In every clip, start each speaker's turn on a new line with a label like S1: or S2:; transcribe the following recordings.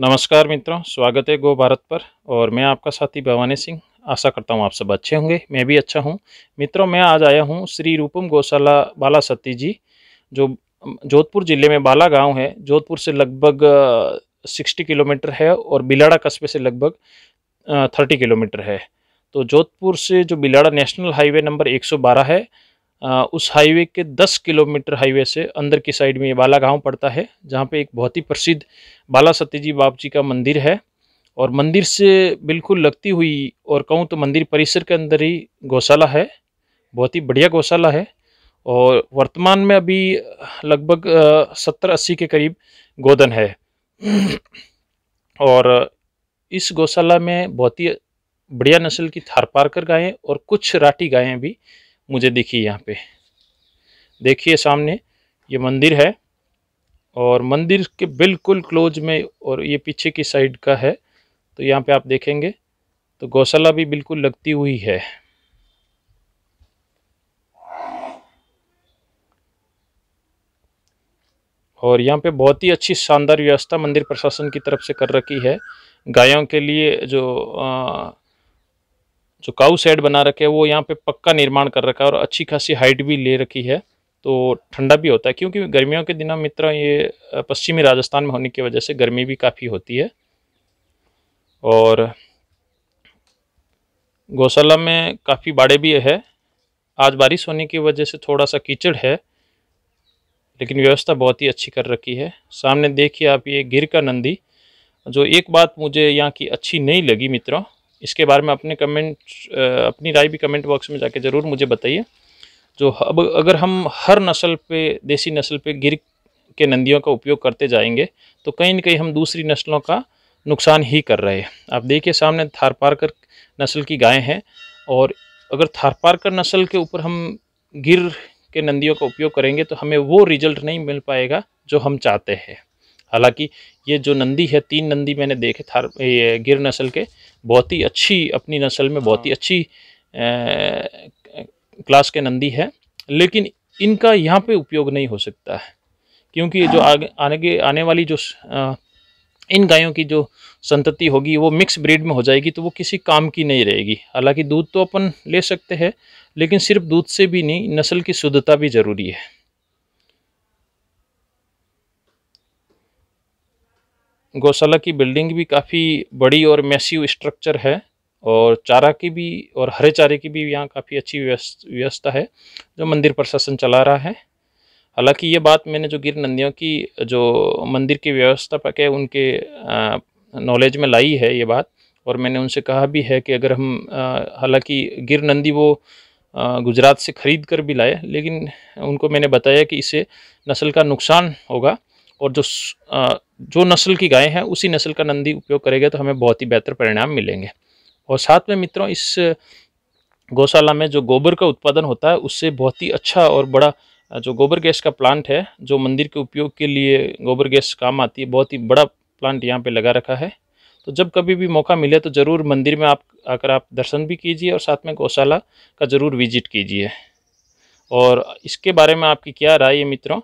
S1: नमस्कार मित्रों स्वागत है गो भारत पर और मैं आपका साथी भवानी सिंह आशा करता हूँ आप सब अच्छे होंगे मैं भी अच्छा हूँ मित्रों मैं आज आया हूँ श्री रूपम गौशाला बाला सती जी जो जोधपुर ज़िले में बाला गांव है जोधपुर से लगभग सिक्सटी किलोमीटर है और बिलाड़ा कस्बे से लगभग थर्टी किलोमीटर है तो जोधपुर से जो बिलाड़ा नेशनल हाईवे नंबर एक है उस हाईवे के 10 किलोमीटर हाईवे से अंदर की साइड में ये बाला गाँव पड़ता है जहाँ पे एक बहुत ही प्रसिद्ध बाला सत्यजी बाप जी का मंदिर है और मंदिर से बिल्कुल लगती हुई और कहूँ तो मंदिर परिसर के अंदर ही गौशाला है बहुत ही बढ़िया गौशाला है और वर्तमान में अभी लगभग सत्तर अस्सी के करीब गोदन है और इस गौशाला में बहुत ही बढ़िया नस्ल की थारपारकर गायें और कुछ राठी गायें भी मुझे दिखी यहाँ पे देखिए सामने ये मंदिर है और मंदिर के बिल्कुल क्लोज में और ये पीछे की साइड का है तो यहाँ पे आप देखेंगे तो गौशाला भी बिल्कुल लगती हुई है और यहाँ पे बहुत ही अच्छी शानदार व्यवस्था मंदिर प्रशासन की तरफ से कर रखी है गायों के लिए जो आ, जो काउ सेड बना रखे है वो यहाँ पे पक्का निर्माण कर रखा है और अच्छी खासी हाइट भी ले रखी है तो ठंडा भी होता है क्योंकि गर्मियों के दिनों मित्र ये पश्चिमी राजस्थान में होने की वजह से गर्मी भी काफ़ी होती है और गौशाला में काफ़ी बाड़े भी है आज बारिश होने की वजह से थोड़ा सा कीचड़ है लेकिन व्यवस्था बहुत ही अच्छी कर रखी है सामने देखिए आप ये गिर का नंदी जो एक बात मुझे यहाँ की अच्छी नहीं लगी मित्रों इसके बारे में अपने कमेंट अपनी राय भी कमेंट बॉक्स में जाके ज़रूर मुझे बताइए जो अब अगर हम हर नस्ल पे देसी नस्ल पे गिर के नंदियों का उपयोग करते जाएंगे तो कहीं ना कहीं हम दूसरी नस्लों का नुकसान ही कर रहे हैं आप देखिए सामने थारपारकर नस्ल की गायें हैं और अगर थारपारकर नस्ल के ऊपर हम गिर के नंदियों का उपयोग करेंगे तो हमें वो रिजल्ट नहीं मिल पाएगा जो हम चाहते हैं हालांकि ये जो नंदी है तीन नंदी मैंने देखे थार ये गिर नस्ल के बहुत ही अच्छी अपनी नस्ल में बहुत ही हाँ। अच्छी आ, क्लास के नंदी है लेकिन इनका यहाँ पे उपयोग नहीं हो सकता है क्योंकि जो हाँ। आगे आने के आने वाली जो आ, इन गायों की जो संतति होगी वो मिक्स ब्रीड में हो जाएगी तो वो किसी काम की नहीं रहेगी हालांकि दूध तो अपन ले सकते हैं लेकिन सिर्फ दूध से भी नहीं नस्ल की शुद्धता भी ज़रूरी है गौशाला की बिल्डिंग भी काफ़ी बड़ी और मैसिव स्ट्रक्चर है और चारा की भी और हरे चारे की भी यहाँ काफ़ी अच्छी व्यवस्था है जो मंदिर प्रशासन चला रहा है हालांकि ये बात मैंने जो गिर नंदियों की जो मंदिर की व्यवस्थापक है उनके नॉलेज में लाई है ये बात और मैंने उनसे कहा भी है कि अगर हम हालांकि गिर नंदी वो गुजरात से ख़रीद कर भी लाए लेकिन उनको मैंने बताया कि इसे नस्ल का नुकसान होगा और जो जो नस्ल की गायें हैं उसी नस्ल का नंदी उपयोग करेंगे तो हमें बहुत ही बेहतर परिणाम मिलेंगे और साथ में मित्रों इस गौशाला में जो गोबर का उत्पादन होता है उससे बहुत ही अच्छा और बड़ा जो गोबर गैस का प्लांट है जो मंदिर के उपयोग के लिए गोबर गैस काम आती है बहुत ही बड़ा प्लांट यहाँ पे लगा रखा है तो जब कभी भी मौका मिले तो ज़रूर मंदिर में आप आकर आप दर्शन भी कीजिए और साथ में गौशाला का ज़रूर विजिट कीजिए और इसके बारे में आपकी क्या राय है मित्रों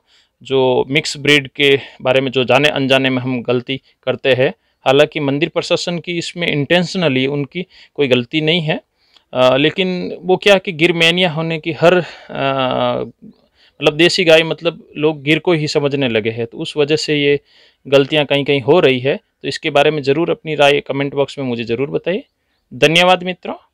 S1: जो मिक्स ब्रीड के बारे में जो जाने अनजाने में हम गलती करते हैं हालांकि मंदिर प्रशासन की इसमें इंटेंशनली उनकी कोई गलती नहीं है आ, लेकिन वो क्या कि गिर मैनिया होने की हर मतलब देसी गाय मतलब लोग गिर को ही समझने लगे हैं तो उस वजह से ये गलतियाँ कहीं कहीं हो रही है तो इसके बारे में ज़रूर अपनी राय कमेंट बॉक्स में मुझे ज़रूर बताइए धन्यवाद मित्रों